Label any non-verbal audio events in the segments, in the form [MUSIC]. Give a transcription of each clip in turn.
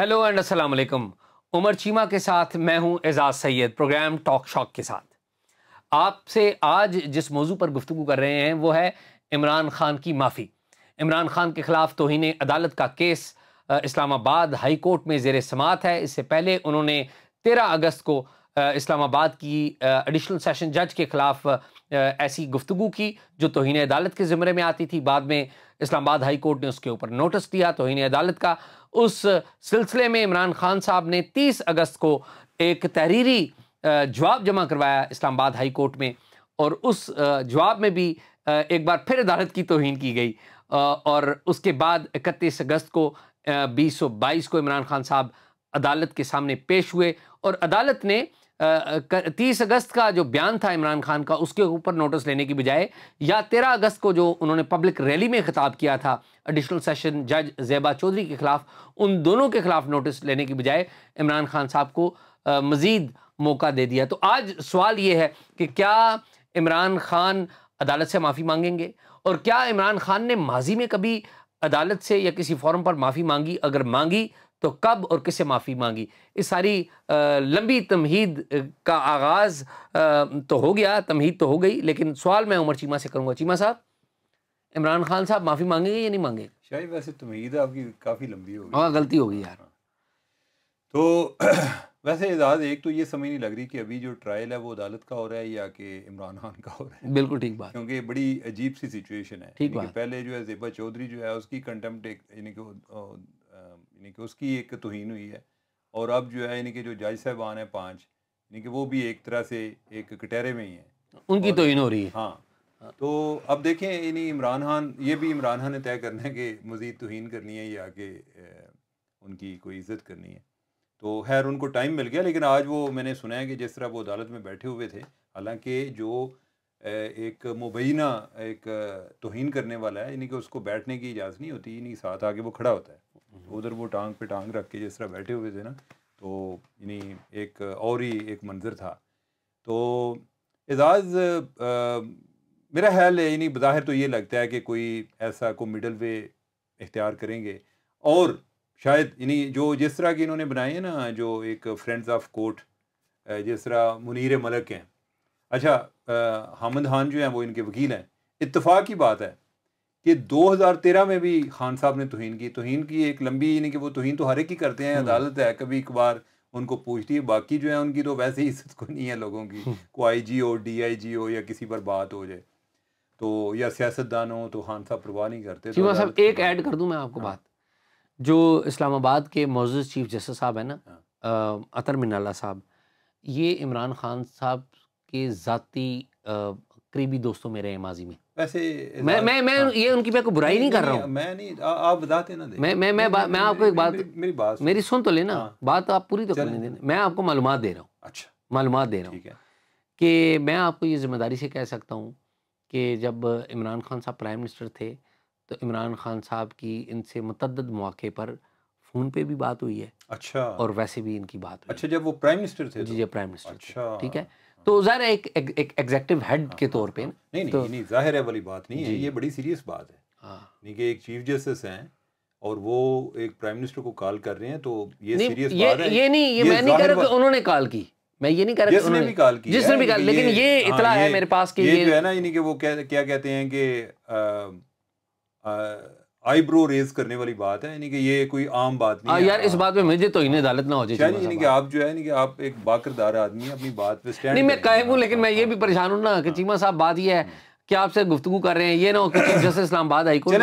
Hello and अस्सलाम वालेकुम उमर चीमा के साथ मैं हूं Ejaz Syed program talk shock के साथ आपसे आज जिस मौजू पर गुफ्तु कर रहे हैं वो है इमरान खान की माफ़ी इमरान खान के ख़िलाफ़ तोहन अदालत का केस इस्लामाबाद हाई कोर्ट में जेर समात है इससे पहले उन्होंने तेरह अगस्त को इस्लामाबाद की एडिशनल सेशन जज के ख़िलाफ़ ऐसी गुफ्तु की जो तोहन अदालत के ज़िम्मे में आती थी बाद में इस्लामाबाद हाई कोर्ट ने उसके ऊपर नोटिस दिया तोहन अदालत का उस सिलसिले में इमरान खान साहब ने 30 अगस्त को एक तहरीरी जवाब जमा करवाया इस्लामाबाद हाई कोर्ट में और उस जवाब में भी एक बार फिर अदालत की तोहन की गई और उसके बाद इकतीस अगस्त को बीस को इमरान खान साहब अदालत के सामने पेश हुए और अदालत ने तीस अगस्त का जो बयान था इमरान खान का उसके ऊपर नोटिस लेने की बजाय या तेरह अगस्त को जो उन्होंने पब्लिक रैली में खिताब किया था एडिशनल सेशन जज जैबा चौधरी के ख़िलाफ़ उन दोनों के ख़िलाफ़ नोटिस लेने की बजाय इमरान खान साहब को मज़ीद मौका दे दिया तो आज सवाल ये है कि क्या इमरान खान अदालत से माफ़ी मांगेंगे और क्या इमरान खान ने माजी में कभी अदालत से या किसी फॉरम पर माफ़ी मांगी अगर मांगी तो कब और किसे माफ़ी मांगी इस सारी लंबी तमहीद का आगाज़ तो हो गया तमहीद तो हो गई लेकिन सवाल मैं उमर चीमा से करूँगा चीमा साहब इमरान खान साहब माफ़ी मांगेंगे या नहीं मांगे शायद वैसे तमहीद आपकी काफ़ी लंबी होगी हाँ गलती होगी यार हाँ। तो [CLEARS THROAT] वैसे एजाज एक तो ये समझ नहीं लग रही कि अभी जो ट्रायल है वो अदालत का हो रहा है या कि इमरान खान का हो रहा है बिल्कुल ठीक बात क्योंकि बड़ी अजीब सी सिचुएशन है ठीक बात पहले जो है जेबा चौधरी जो है उसकी कंटेम्प्ट यानी कि यानी कि उसकी एक तोहन हुई है और अब जो है यानी कि जो जज साहबान है पाँच यानी कि वो भी एक तरह से एक कटहरे में ही हैं उनकी तोहन हो रही है हाँ तो अब देखें यानी इमरान खान ये भी इमरान खान ने तय करना है कि मज़ीद तोहन करनी है या कि उनकी कोई इज्जत करनी है तो खैर उनको टाइम मिल गया लेकिन आज वो मैंने सुना है कि जिस तरह वो अदालत में बैठे हुए थे हालांकि जो एक मुबैना एक तोहन करने वाला है यानी कि उसको बैठने की इजाज़त नहीं होती यानी साथ आके वो खड़ा होता है हम्म। उधर वो टांग पे टांग रख के जिस तरह बैठे हुए थे ना तो यानी एक और ही एक मंजर था तो एजाज़ मेरा ख्याल है यानी बज़ाहिर तो ये लगता है कि कोई ऐसा को मिडल वे इख्तियार करेंगे और शायद यानी जो जिस तरह की इन्होंने बनाई है ना जो एक फ्रेंड्स ऑफ कोर्ट जिस तरह मुनीर मलक हैं अच्छा आ, हामिद खान जो हैं वो इनके वकील हैं इतफाक़ की बात है कि 2013 में भी खान साहब ने तोहन की तोहन की एक लंबी यानी कि वो तोहन तो हर एक ही करते हैं हम्म। अदालत है कभी एक बार उनको पूछती है बाकी जो है उनकी तो वैसे ही इज्जत को नहीं है लोगों की हम्म। को आई जी हो डी आई जी हो या किसी पर बात हो जाए तो या सियासतदान हो तो खान साहब परवाह नहीं करते तो साहब एक ऐड कर दूँ मैं आपको हाँ। बात जो इस्लामाबाद के मोज चीफ जस्टिस साहब है ना हाँ। अतर मिनाला साहब ये इमरान खान साहब के ज़ाती करीबी दोस्तों मेरे हैं माजी में वैसे मैं मैं मैं हाँ। ये उनकी मैं कोई बुराई नहीं, नहीं नहीं कर रहा हूँ मैं नहीं आ, आप बताते ना मैं मैं मैं, मैं आपको एक बात मेरी बात मेरी सुन तो लेना हाँ। बात आप पूरी तो कर देना मैं आपको मालूम दे रहा हूँ अच्छा मालूम दे रहा हूँ कि मैं आपको ये जिम्मेदारी से कह सकता हूँ कि जब इमरान खान साहब प्राइम मिनिस्टर थे तो इमरान खान साहब की इनसे मतदद मौके पर फोन पे भी बात हुई है अच्छा और वैसे भी इनकी बात हुई अच्छा जब वो प्राइम मिनिस्टर थे जी तो? जब प्राइम मिनिस्टर अच्छा ठीक है तो जाहिर है एक एग्जेक्टिव हेड हाँ, के हाँ, तौर हाँ। पे नहीं नहीं, तो, नहीं जाहिर है वाली बात नहीं है ये बड़ी सीरियस बात है हाँ कि एक चीफ जस्टिस हैं और वो एक प्राइम मिनिस्टर को कॉल कर रहे हैं तो ये सीरियस बात है ये नहीं ये मैं नहीं कह रहा कि उन्होंने कॉल की मैं ये नहीं कह रहा जिसने भी कॉल की जिसने भी कॉल लेकिन ये इतना है मेरे पास कि ये जो है ना यानी कि वो क्या कहते हैं कि आईब्रो रेज करने वाली बात है यानी कि ये कोई आम बात नहीं आ, हाँ है यार इस बात पे मुझे तो इन्हें अदालत ना हो जाए यानी कि आप जो है नहीं कि आप एक बाकरदार आदमी है अपनी बात पे स्टैंड नहीं मैं कायम हूँ लेकिन मैं ये भी परेशान हूँ ना कि चीमा साहब बात यह है क्या आपसे गुफ्तु कर रहे हैं ये ना हो क्योंकि जैसे इस्लामाबाद हाई कोर्ट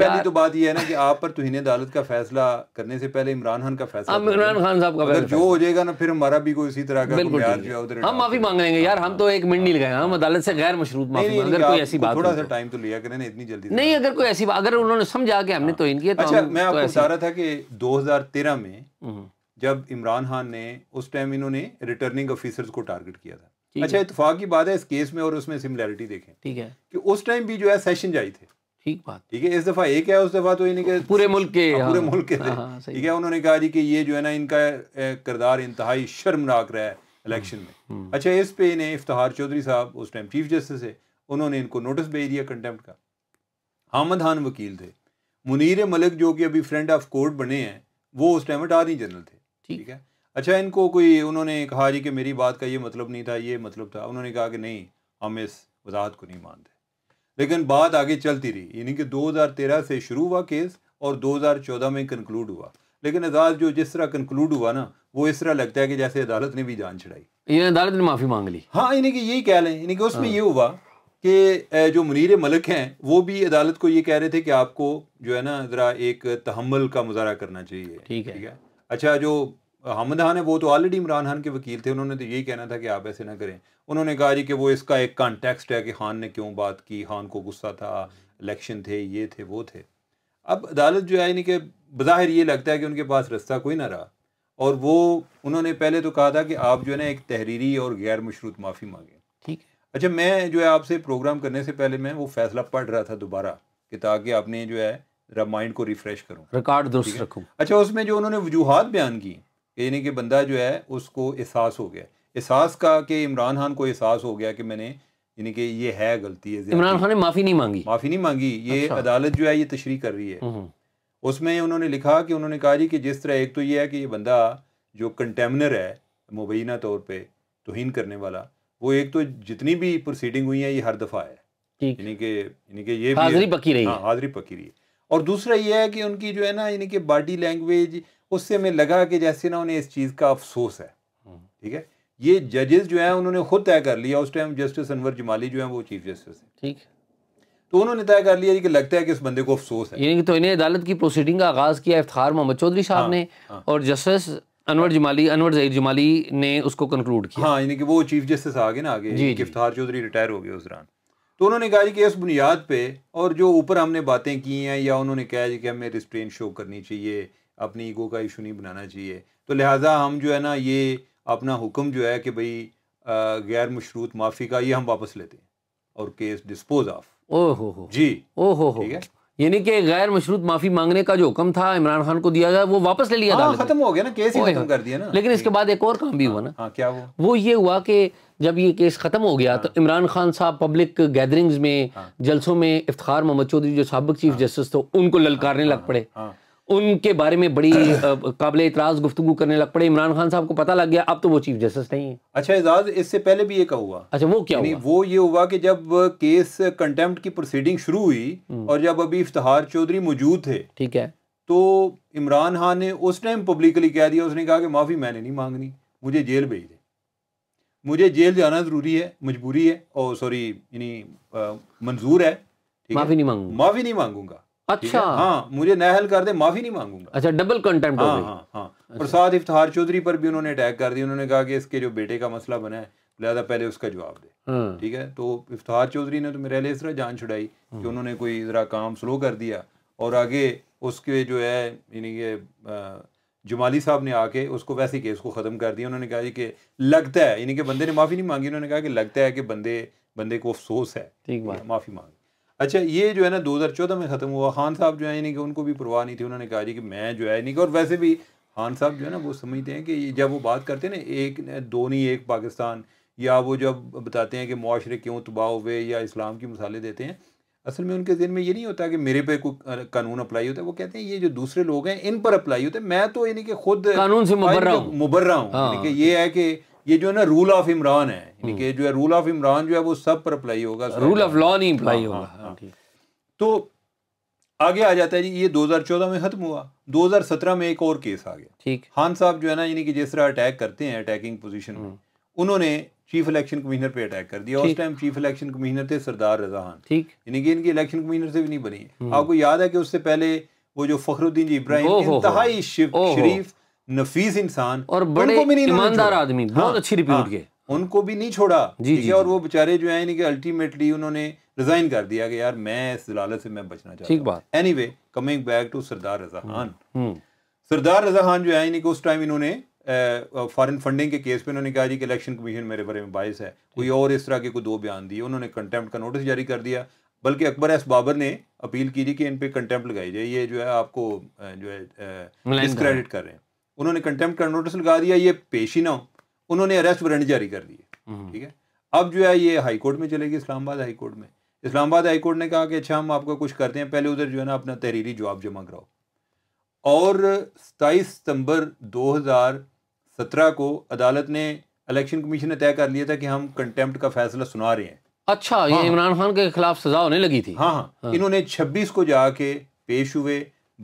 पहली तो बात ये है ना कि आप पर तुहिन अदालत का फैसला करने से पहले इमरान खान का फैसला इमरान खान साहब का जो हो जाएगा ना फिर हमारा भी कोई इसी तरह का हम माफी मांग लेंगे यार हम तो एक मिनट नहीं हाँ। लगाए हम अदालत से गैर मशरूत माफी अगर कोई ऐसी बात थोड़ा सा तो। टाइम तो लिया करें ना इतनी जल्दी नहीं अगर कोई ऐसी अगर उन्होंने समझा के हमने हाँ। तो इनकी अच्छा मैं तो आपको बता रहा था कि 2013 में हम्म। जब इमरान खान ने उस टाइम इन्होंने रिटर्निंग ऑफिसर्स को टारगेट किया था अच्छा इतफाक की बात है इस केस में और उसमें सिमिलैरिटी देखें ठीक है कि उस टाइम भी जो है सेशन जारी थे ठीक बात ठीक है इस दफा एक है उस दफा तो इन्हें पूरे मुल्क के हाँ, हाँ। पूरे मुल्क के हाँ, थे ठीक है उन्होंने कहा जी कि ये जो है ना इनका किरदार इंतहाई शर्मनाक रहा है इलेक्शन में हम्म, हम्म। अच्छा इस पे इन्हें इफ्तार चौधरी साहब उस टाइम चीफ जस्टिस है उन्होंने इनको नोटिस भेज दिया कंटेम्प्ट का हामद खान वकील थे मुनीर मलिक जो कि अभी फ्रेंड ऑफ कोर्ट बने हैं वो उस टाइम अटारनी जनरल थे ठीक है अच्छा इनको कोई उन्होंने कहा जी कि मेरी बात का ये मतलब नहीं था ये मतलब था उन्होंने कहा कि नहीं हम इस वजाहत को नहीं मानते लेकिन बात आगे चलती रही यानी कि 2013 से शुरू हुआ केस और 2014 में कंक्लूड हुआ लेकिन एजाज जो जिस तरह कंक्लूड हुआ ना वो इस तरह लगता है कि जैसे अदालत ने भी जान छड़ाई इन्हें अदालत ने माफ़ी मांग ली हाँ इन्हें कि यही कह लें यानी कि उसमें हाँ। ये हुआ कि जो मुनीर मलक हैं वो भी अदालत को ये कह रहे थे कि आपको जो है ना ज़रा एक तहमल का मुजाह करना चाहिए ठीक है अच्छा जो हमद खान है वो तो ऑलरेडी इमरान खान के वकील थे उन्होंने तो यही कहना था कि आप ऐसे ना करें उन्होंने कहा जी कि वो इसका एक कॉन्टेक्स्ट है कि खान ने क्यों बात की खान को गुस्सा था इलेक्शन थे ये थे वो थे अब अदालत जो है यानी कि बज़ाहिर ये लगता है कि उनके पास रास्ता कोई ना रहा और वो उन्होंने पहले तो कहा था कि आप जो है ना एक तहरीरी और गैर मशरूत माफ़ी मांगें ठीक है अच्छा मैं जो है आपसे प्रोग्राम करने से पहले मैं वो फैसला पढ़ रहा था दोबारा कि ताकि आपने जो है माइंड को रिफ़्रेश करूँ रिकॉर्ड दुरुस्त रखूँ अच्छा उसमें जो उन्होंने वजूहत बयान की यानी कि बंदा जो है उसको एहसास हो गया एहसास का कि इमरान खान को एहसास हो गया कि मैंने यानी कि ये है गलती है इमरान खान ने माफ़ी नहीं मांगी माफ़ी नहीं मांगी ये अच्छा। अदालत जो है ये तशरी कर रही है हम्म, हम्म। उसमें उन्होंने लिखा कि उन्होंने कहा जी कि जिस तरह एक तो ये है कि ये बंदा जो कंटेमनर है मुबैना तौर पर तोहन करने वाला वो एक तो जितनी भी प्रोसीडिंग हुई है ये हर दफ़ा है यानी कि यानी कि ये हाजिरी पकी रही है हाँ, हाजिरी पकी रही है और दूसरा ये है कि उनकी जो है ना यानी कि बॉडी लैंग्वेज उससे हमें लगा कि जैसे ना उन्हें इस चीज़ का अफसोस है ठीक है ये जजेस जो हैं उन्होंने खुद तय कर लिया उस टाइम जस्टिस अनवर जमाली जो है वो चीफ जस्टिस हैं ठीक तो उन्होंने तय कर लिया कि लगता है कि इस बंदे को अफसोस है यानी कि तो इन्हें अदालत की प्रोसीडिंग का आगाज़ किया इफ्तार मोहम्मद चौधरी साहब हाँ, ने हाँ, और जस्टिस अनवर जमाली अनवर जहीर जमाली ने उसको कंक्लूड किया हाँ यानी कि वो चीफ जस्टिस आगे ना आगे जी इफ्तार चौधरी रिटायर हो गए उस दौरान तो उन्होंने कहा कि इस बुनियाद पर और जो ऊपर हमने बातें की हैं या उन्होंने कहा कि हमें रिस्ट्रेन शो करनी चाहिए अपनी ईगो का इशू नहीं बनाना चाहिए तो लिहाजा हम जो है ना ये अपना हुक्म जो है कि भाई गैर मशरूत माफ़ी का ये हम वापस लेते हैं और केस डिस्पोज ऑफ ओ हो जी ओ हो ठीक है यानी कि गैर मशरूत माफी मांगने का जो हुक्म था इमरान खान को दिया गया वो वापस ले लिया हाँ, खत्म हो गया ना केस ही खत्म कर दिया ना लेकिन इसके बाद एक और काम भी हुआ ना हाँ, क्या वो वो ये हुआ कि जब ये केस खत्म हो गया तो हाँ, तो इमरान खान साहब पब्लिक गैदरिंग्स में हाँ। जलसों में इफ्तार मोहम्मद चौधरी जो सबक चीफ जस्टिस हाँ। थे उनको ललकारने हाँ, लग पड़े उनके बारे में बड़ी [COUGHS] काबिल इतराज़ गुफ्तु करने लग पड़े इमरान खान साहब को पता लग गया अब तो वो चीफ जस्टिस नहीं है अच्छा एजाज इससे पहले भी ये कहा हुआ अच्छा वो क्या हुआ? वो ये हुआ कि जब केस कंटेम्प्ट की प्रोसीडिंग शुरू हुई हम्म। और जब अभी इफ्तार चौधरी मौजूद थे ठीक है तो इमरान खान ने उस टाइम पब्लिकली कह दिया उसने कहा कि माफ़ी मैंने नहीं मांगनी मुझे जेल भेज दे मुझे जेल जाना ज़रूरी है मजबूरी है और सॉरी यानी मंजूर है माफ़ी नहीं माफ़ी नहीं मांगूंगा अच्छा हाँ मुझे नहल कर दे माफी नहीं मांगूंगा अच्छा डबल कंटेंट हाँ, हाँ, हाँ. अच्छा। प्रसाद इफ्तार चौधरी पर भी उन्होंने अटैक कर दिया उन्होंने कहा कि इसके जो बेटे का मसला बना है लिहाजा पहले उसका जवाब दे हाँ। ठीक है तो इफ्तार चौधरी ने तो मेरे लिए इस तरह जान छुड़ाई कि हाँ। उन्होंने कोई जरा काम स्लो कर दिया और आगे उसके जो है यानी कि जुमाली साहब ने आके उसको वैसे केस को ख़त्म कर दिया उन्होंने कहा कि लगता है यानी कि बंदे ने माफ़ी नहीं मांगी उन्होंने कहा कि लगता है कि बंदे बंदे को अफसोस है माफ़ी मांग अच्छा ये जो है ना चौदह में ख़त्म हुआ खान साहब जो है यानी कि उनको भी परवाह नहीं थी उन्होंने कहा जी कि मैं जो है नहीं कि और वैसे भी खान साहब जो है ना वो समझते हैं कि जब वो बात करते हैं ना एक दो नहीं एक पाकिस्तान या वो जब बताते हैं कि माशरे क्यों तबाह हुए या इस्लाम की मसाले देते हैं असल में उनके दिन में ये नहीं होता कि मेरे पे कोई कानून अप्लाई होता है वो कहते हैं ये जो दूसरे लोग हैं इन पर अप्लाई होते हैं मैं तो यानी कि खुद कानून से मुबर्रा हूँ हूँ हाँ। ये है कि ये जो है ना रूल ऑफ इमरान है हम्म। कि जो है रूल ऑफ इमरान जो है वो सब पर अप्लाई होगा रूल ऑफ लॉ नहीं अप्लाई हाँ, होगा हाँ, हाँ। तो आगे आ जाता है जी ये 2014 में खत्म हुआ 2017 में एक और केस आ गया ठीक खान साहब जो है ना यानी कि जिस तरह अटैक करते हैं अटैकिंग पोजीशन में हम्म। उन्होंने चीफ इलेक्शन कमिश्नर पे अटैक कर दिया उस टाइम चीफ इलेक्शन कमिश्नर थे सरदार रजा खान ठीक यानी कि इनकी इलेक्शन कमिश्नर से भी नहीं बनी हम्म। आपको याद है कि उससे पहले वो जो फखरुद्दीन जी इब्राहिम इंतहाई शरीफ नफीस इंसान और बड़े ईमानदार आदमी बहुत हाँ, अच्छी रिपोर्ट हाँ, के उनको भी नहीं छोड़ा जी, जी और वो बेचारे जो है कि अल्टीमेटली उन्होंने रिजाइन कर दिया कि यार मैं इस दलालत से मैं बचना चाहता ठीक बात anyway coming back to Sardar Raza हम्म, खान हम्म। सरदार रजा खान जो है उस टाइम इन्होंने फॉरेन फंडिंग के केस पे उन्होंने कहा जी कि इलेक्शन कमीशन मेरे बारे में बायस है कोई और इस तरह के कोई दो बयान दिए उन्होंने कंटेम्प्ट का नोटिस जारी कर दिया बल्कि अकबर एस बाबर ने अपील की थी कि इन पर कंटेम्प्ट लगाई जाए ये जो है आपको जो है डिस्क्रेडिट कर रहे हैं उन्होंने कंटेम्प्ट का नोटिस लगा दिया ये पेश ही ना हो उन्होंने अरेस्ट वारंट जारी कर दिए हम्म। ठीक है अब जो है ये हाई कोर्ट में चलेगी इस्लामाबाद हाई कोर्ट में इस्लामाबाद हाई कोर्ट ने कहा कि अच्छा हम आपको कुछ करते हैं पहले उधर जो है ना अपना तहरीरी जवाब जमा कराओ और सताईस सितंबर 2017 को अदालत ने इलेक्शन कमीशन ने तय कर लिया था कि हम कंटेम्प्ट का फैसला सुना रहे हैं अच्छा हाँ, ये इमरान खान के खिलाफ सजा होने लगी थी हाँ हाँ, हाँ। इन्होंने 26 को जाके पेश हुए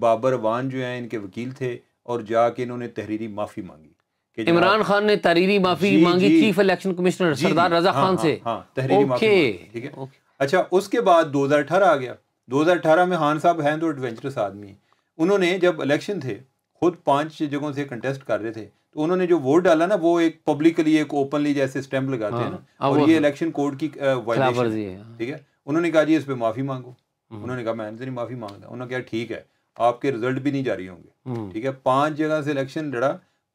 बाबर वान जो है इनके वकील थे और जाके इन्होंने तहरीरी माफ़ी मांगी इमरान खान ने तहरीरी माफ़ी मांगी chief election commissioner Sardar Raza Khan हाँ, से हाँ, हाँ, तहरीरी माफ़ी ठीक है अच्छा उसके बाद 2018 आ गया 2018 में खान साहब हैं तो एडवेंचरस आदमी उन्होंने जब इलेक्शन थे खुद पांच जगहों से कंटेस्ट कर रहे थे तो उन्होंने जो वोट डाला ना वो एक पब्लिकली एक ओपनली जैसे स्टैंप लगाते हैं और ये इलेक्शन तो कोड की ठीक है उन्होंने कहा जी इस पर माफ़ी मांगो हम्म। उन्होंने कहा मैं माफ़ी मांगता उन्होंने कहा ठीक है आपके रिजल्ट भी नहीं जारी होंगे हम्म। ठीक है पांच जगह से इलेक्शन लड़ा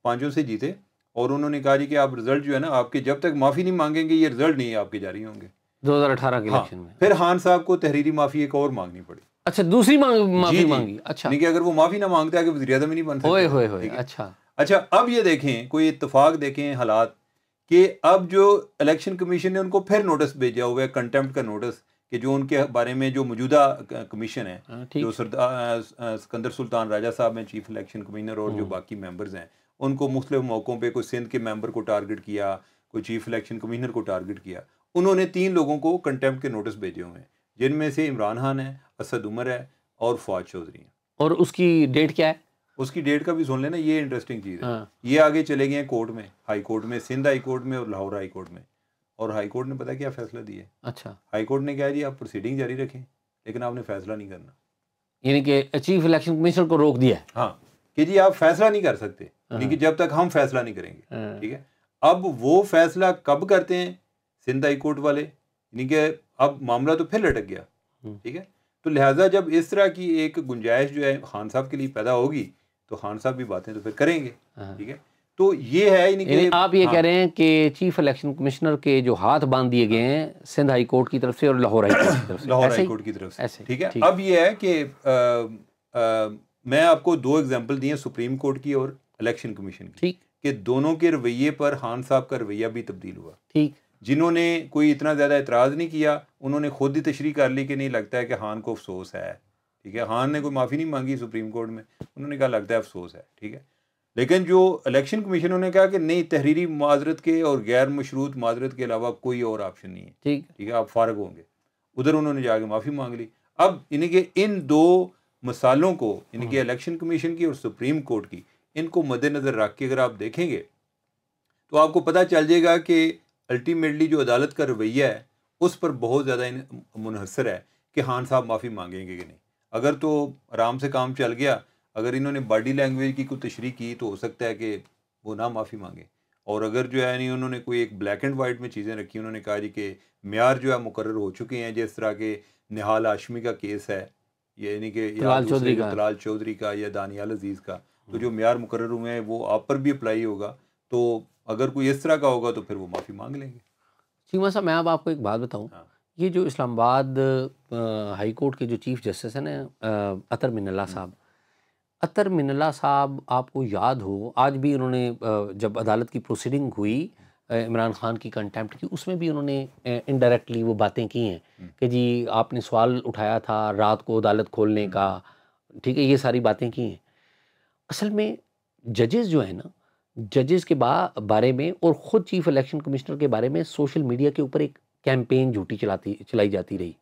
पांचों से जीते और उन्होंने कहा जी कि आप रिजल्ट जो है ना आपके जब तक माफी नहीं मांगेंगे ये रिजल्ट नहीं आपके जारी होंगे अठारह के हाँ, इलेक्शन में फिर हान साहब को तहरीरी माफी एक और मांगनी पड़ी अच्छा दूसरी मांग, माफी मांगी अच्छा नहीं कि अगर वो माफी ना मांगते आगे वजी अजम ही नहीं बनते अच्छा अच्छा अब ये देखें कोई इतफाक देखें हालात कि अब जो इलेक्शन कमीशन ने उनको फिर नोटिस भेजा हुआ है कंटेम्प्ट का नोटिस कि जो उनके बारे में जो मौजूदा कमीशन है हाँ, जो सरदार सिकंदर सुल्तान राजा साहब हैं चीफ इलेक्शन कमीशनर और जो बाकी मेंबर्स हैं उनको मुख्तु मौक़ों पे कोई सिंध के मेंबर को टारगेट किया कोई चीफ इलेक्शन कमीशनर को टारगेट किया उन्होंने तीन लोगों को कंटेम्प्ट के नोटिस भेजे हुए हैं जिनमें से इमरान खान है असद उमर है और फवाद चौधरी हैं और उसकी डेट क्या है उसकी डेट का भी सुन लेना ये इंटरेस्टिंग चीज़ है हाँ। ये आगे चले गए हैं कोर्ट में हाई कोर्ट में सिंध हाई कोर्ट में और लाहौर हाई कोर्ट में और हाईकोर्ट ने पता क्या फैसला दिया अच्छा हाईकोर्ट ने कहा जी आप प्रोसीडिंग जारी रखें लेकिन आपने फैसला नहीं करना यानी कि चीफ इलेक्शन कमीशन को रोक दिया हाँ कि जी आप फैसला नहीं कर सकते हाँ। क्योंकि जब तक हम फैसला नहीं करेंगे हाँ। ठीक है अब वो फैसला कब करते हैं सिंध हाई कोर्ट वाले यानी कि अब मामला तो फिर लटक गया हम्म। ठीक है तो लिहाजा जब इस तरह की एक गुंजाइश जो है खान साहब के लिए पैदा होगी तो खान साहब भी बातें तो फिर करेंगे हाँ। ठीक है तो ये है इनके आप ये हाँ। कह रहे हैं कि चीफ इलेक्शन कमिश्नर के जो हाथ बांध दिए गए हैं सिंध हाई कोर्ट की तरफ से और लाहौर हाई कोर्ट की तरफ से लाहौर हाई कोर्ट की तरफ से ठीक है अब ये है कि मैं आपको दो एग्जांपल दिए सुप्रीम कोर्ट की और इलेक्शन कमीशन की ठीक कि दोनों के रवैये पर खान साहब का रवैया भी तब्दील हुआ ठीक जिन्होंने कोई इतना ज़्यादा एतराज़ नहीं किया उन्होंने खुद ही तशरी कर ली कि नहीं लगता है कि खान को अफसोस है ठीक है खान ने कोई माफ़ी नहीं मांगी सुप्रीम कोर्ट में उन्होंने कहा लगता है अफसोस है ठीक है लेकिन जो इलेक्शन कमीशन उन्होंने कहा कि नहीं तहरीरी माजरत के और गैर मशरूत माजरत के अलावा कोई और ऑप्शन नहीं है ठीक ठीक है आप फारग होंगे उधर उन्होंने जाके माफ़ी मांग ली अब इनके इन दो मसालों को इनके इलेक्शन हम्म। कमीशन की और सुप्रीम कोर्ट की इनको मद्देनज़र रख के अगर आप देखेंगे तो आपको पता चल जाएगा कि अल्टीमेटली जो अदालत का रवैया है उस पर बहुत ज़्यादा मुनहसर है कि हान साहब माफ़ी मांगेंगे कि नहीं अगर तो आराम से काम चल गया अगर इन्होंने बॉडी लैंग्वेज की कोई तशरी की तो हो सकता है कि वो ना माफ़ी मांगे और अगर जो है नहीं उन्होंने कोई एक ब्लैक एंड वाइट में चीज़ें रखी उन्होंने कहा जी कि मैार जो है मुकर हो चुके हैं जिस तरह के निहाल आशमी का केस है यानी कि तलाल चौधरी का चौधरी का या दानियाल अजीज़ का तो हम्म। जो मैार मुकर हुए हैं वो आप पर भी अप्लाई होगा तो अगर कोई इस तरह का होगा तो फिर वो माफ़ी मांग लेंगे चीमा साहब मैं अब आपको एक बात बताऊँ हाँ। ये जो इस्लामाबाद हाई कोर्ट के जो चीफ जस्टिस हैं ना अतर मिनला हम्म। साहब अतर मिनला साहब आपको याद हो आज भी उन्होंने जब अदालत की प्रोसीडिंग हुई इमरान खान की कंटेम्प्ट की उसमें भी उन्होंने इनडायरेक्टली वो बातें की हैं हम्म। कि जी आपने सवाल उठाया था रात को अदालत खोलने हम्म। का ठीक है ये सारी बातें की हैं असल में जजेस जो है ना जजेस के बा, बारे में और ख़ुद चीफ इलेक्शन कमिश्नर के बारे में सोशल मीडिया के ऊपर एक कैंपेन झूठी चलाती चलाई जाती रही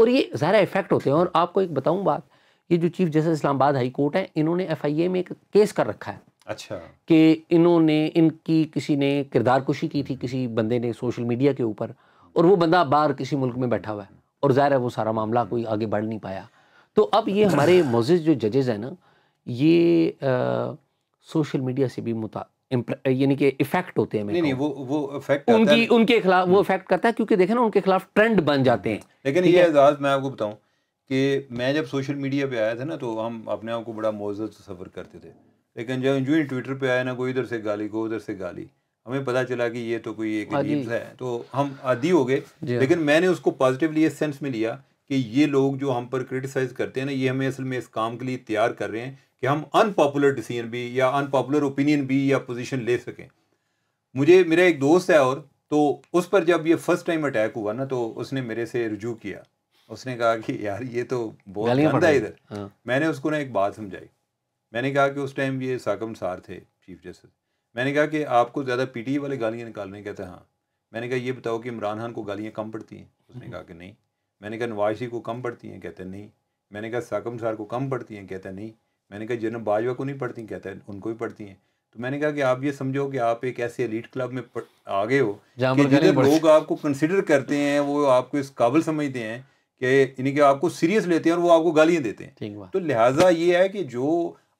और ये ज़्यादा इफेक्ट होते हैं और आपको एक बताऊँ बात ये जो chief justice Islamabad high court है इन्होंने एफ में एक केस कर रखा है अच्छा कि इन्होंने इनकी किसी ने किरदार कुशी की थी किसी बंदे ने सोशल मीडिया के ऊपर और वो बंदा बाहर किसी मुल्क में बैठा हुआ है और ज़ाहिर है वो सारा मामला कोई आगे बढ़ नहीं पाया तो अब ये हमारे [COUGHS] मोजिज जो जजेज़ हैं ना ये आ, सोशल मीडिया से भी मुता यानी कि इफेक्ट होते हैं नहीं नहीं वो वो इफेक्ट उनकी उनके खिलाफ वो इफेक्ट करता है हम्म। क्योंकि देखे ना उनके खिलाफ ट्रेंड बन जाते हैं लेकिन ये एजाज मैं आपको बताऊं कि मैं जब सोशल मीडिया पे आया था ना तो हम अपने आप को बड़ा मौजूद से सफ़र करते थे लेकिन जब जो ही ट्विटर पे आया ना कोई इधर से गाली कोई उधर से गाली हमें पता चला कि ये तो कोई एक हाँ अजीब है तो हम आदि हो गए हाँ। लेकिन मैंने उसको पॉजिटिवली इस सेंस में लिया कि ये लोग जो हम पर क्रिटिसाइज करते हैं ना ये हमें असल में इस काम के लिए तैयार कर रहे हैं कि हम अनपॉपुलर डिसीजन भी या अनपॉपुलर ओपिनियन भी या पोजिशन ले सकें मुझे मेरा एक दोस्त है और तो उस पर जब ये फर्स्ट टाइम अटैक हुआ ना तो उसने मेरे से रजू किया उसने कहा कि यार ये तो बहुत गंदा है इधर हाँ। मैंने उसको ना एक बात समझाई मैंने कहा कि उस टाइम ये साकम सार थे चीफ जस्टिस मैंने कहा कि आपको ज़्यादा पीटीए वाले गालियाँ निकालने कहते हैं हाँ मैंने कहा ये बताओ कि इमरान खान को गालियाँ कम पड़ती हैं उसने कहा कि नहीं मैंने कहा नवाजशी को कम पड़ती हैं कहते नहीं मैंने कहा साकम सार को कम पड़ती हैं कहते नहीं मैंने कहा जनब बाजवा को नहीं पढ़ती कहते हैं उनको भी पढ़ती हैं तो मैंने कहा कि आप ये समझो कि आप एक ऐसे एलिट क्लब में आ गए हो कि जिधर लोग आपको कंसिडर करते हैं वो आपको इस काबिल समझते हैं कि यानी कि आपको सीरियस लेते हैं और वो आपको गालियाँ देते हैं तो लिहाजा ये है कि जो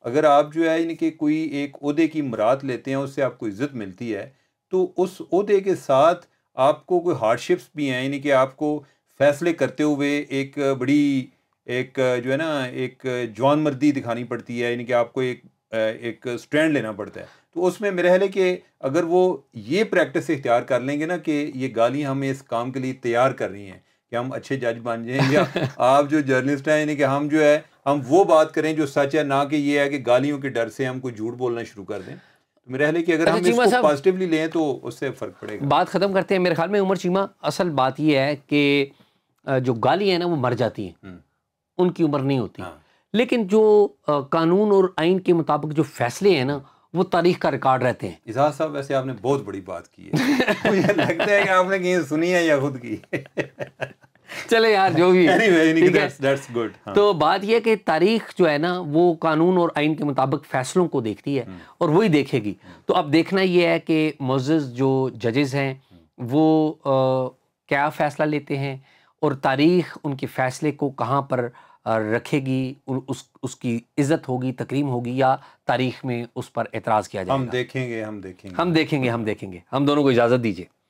अगर आप जो है यानी कि कोई एक अहदे की मरात लेते हैं उससे आपको इज़्ज़त मिलती है तो उस अहदे के साथ आपको कोई हार्डशिप्स भी हैं यानी कि आपको फैसले करते हुए एक बड़ी एक जो है ना एक जवान मर्दी दिखानी पड़ती है यानी कि आपको एक एक स्टैंड लेना पड़ता है तो उसमें मेरा ख्याल है कि अगर वो ये प्रैक्टिस इख्तियार कर लेंगे ना कि ये गाली हमें इस काम के लिए तैयार कर रही हैं कि हम अच्छे जज बन जाएं या [LAUGHS] आप जो जर्नलिस्ट हैं यानी कि हम जो है हम वो बात करें जो सच है ना कि ये है कि गालियों के डर से हम कोई झूठ बोलना शुरू कर दें तो मेरा ख्याल है कि अगर अच्छा, हम इसको पॉजिटिवली लें तो उससे फ़र्क पड़ेगा बात ख़त्म करते हैं मेरे ख्याल में उमर चीमा असल बात यह है कि जो गाली है ना वो मर जाती हैं हम्म। उनकी उम्र नहीं होती हाँ। लेकिन जो कानून और आइन के मुताबिक जो फैसले हैं ना वो तारीख का रिकॉर्ड रहते हैं इजाज साहब वैसे आपने बहुत बड़ी बात की है मुझे लगता है कि आपने कहीं सुनी है या खुद की चले यार जो भी anyway, that's, that's good, हाँ. तो बात यह कि तारीख जो है ना वो कानून और आइन के मुताबिक फैसलों को देखती है हम्म। और वही देखेगी तो अब देखना यह है कि मोज़ जो जजेस हैं वो आ, क्या फैसला लेते हैं और तारीख उनके फैसले को कहाँ पर रखेगी उस उसकी इज्जत होगी तकरीम होगी या तारीख में उस पर एतराज़ किया जाएगा हम देखेंगे हम देखेंगे हम देखेंगे हम देखेंगे हम दोनों को इजाज़त दीजिए